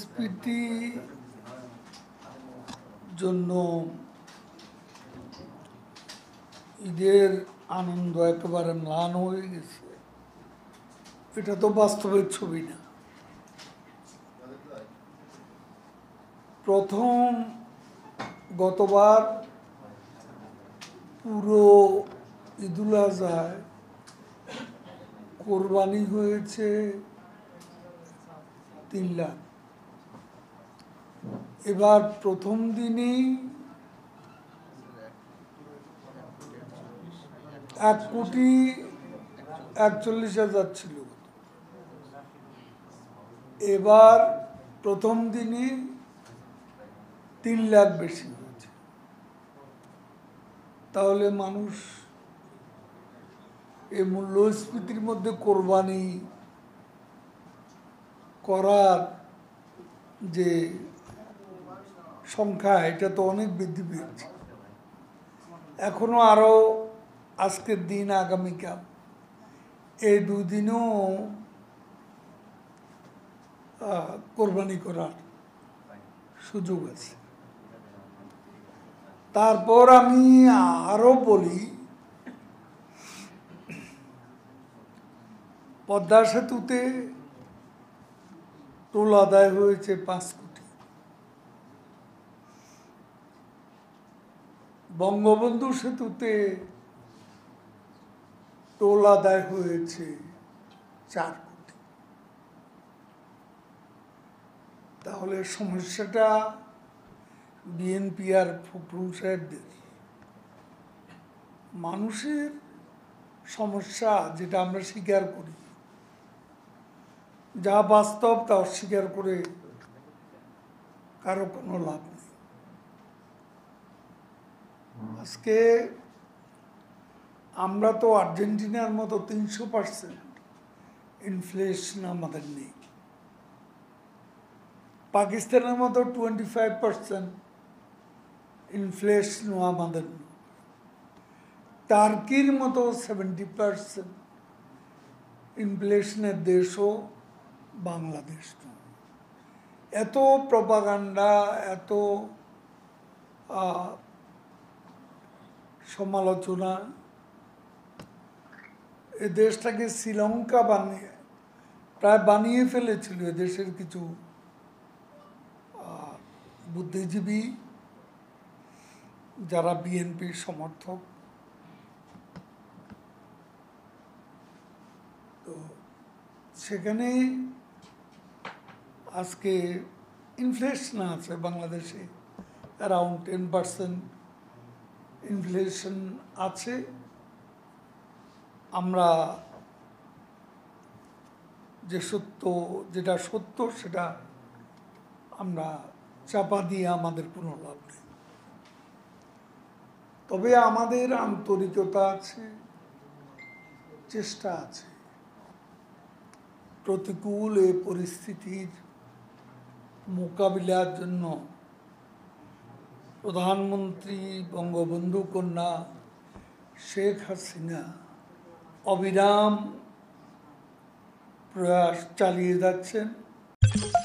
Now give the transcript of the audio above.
স্পিডটি জন্য ঈদের আনন্দ একেবারে ম্লান হয়ে গেছে এটা তো বাস্তবের ছবি না প্রথম গতবার পুরো ঈদুল আজহায় কোরবানি হয়েছে তিন লাখ এবার প্রথম দিনই এক কোটি একচল্লিশ হাজার ছিল এবার প্রথম দিনই তিন লাখ বেশি হয়েছে তাহলে মানুষ এই মূল্যস্ফীতির মধ্যে কোরবানি করার যে সংখ্যা এটা তো অনেক বৃদ্ধি পেয়েছে এখনও আরও আজকের দিন আগামীকাল এই দুদিনও কোরবানি করার সুযোগ আছে তারপর আমি আরও বলি পদ্মা সেতুতে টোল আদায় হয়েছে পাঁচ কোটি বঙ্গবন্ধু সেতুতে টোল আদায় হয়েছে চার কোটি তাহলে সমস্যাটা বিএনপি আর ফখরুল সাহেবদের মানুষের সমস্যা যেটা আমরা স্বীকার করি যা বাস্তব তা অস্বীকার করে কারো কোনো লাভ নেই আজকে আমরা তো আর্জেন্টিনার মতো তিনশো পার্সেন্ট ইনফ্লেশন আমাদের নেই পাকিস্তানের মতো টোয়েন্টি ফাইভ পার্সেন্ট ইনফ্লেশন আমাদের টার্কির মতো সেভেন্টি পার্সেন্ট ইনফ্লেশনের দেশও বাংলাদেশ এত প্রপাগান্ডা এত সমালোচনা এ দেশটাকে শ্রীলঙ্কা বানিয়ে প্রায় বানিয়ে ফেলেছিল দেশের কিছু বুদ্ধিজীবী যারা বিএনপির সমর্থক তো সেখানে আজকে ইনফ্লেশন আছে বাংলাদেশে অ্যারাউন্ড টেন পার্সেন্ট ইনফ্লেশন আছে আমরা যে সত্য যেটা সত্য সেটা আমরা চাপা দিয়ে আমাদের কোনো লাভ নেই তবে আমাদের আন্তরিকতা আছে চেষ্টা আছে প্রতিকূল এ পরিস্থিতির মোকাবিলার জন্য প্রধানমন্ত্রী বঙ্গবন্ধু কন্যা শেখ হাসিনা অবিরাম প্রয়াস চালিয়ে যাচ্ছেন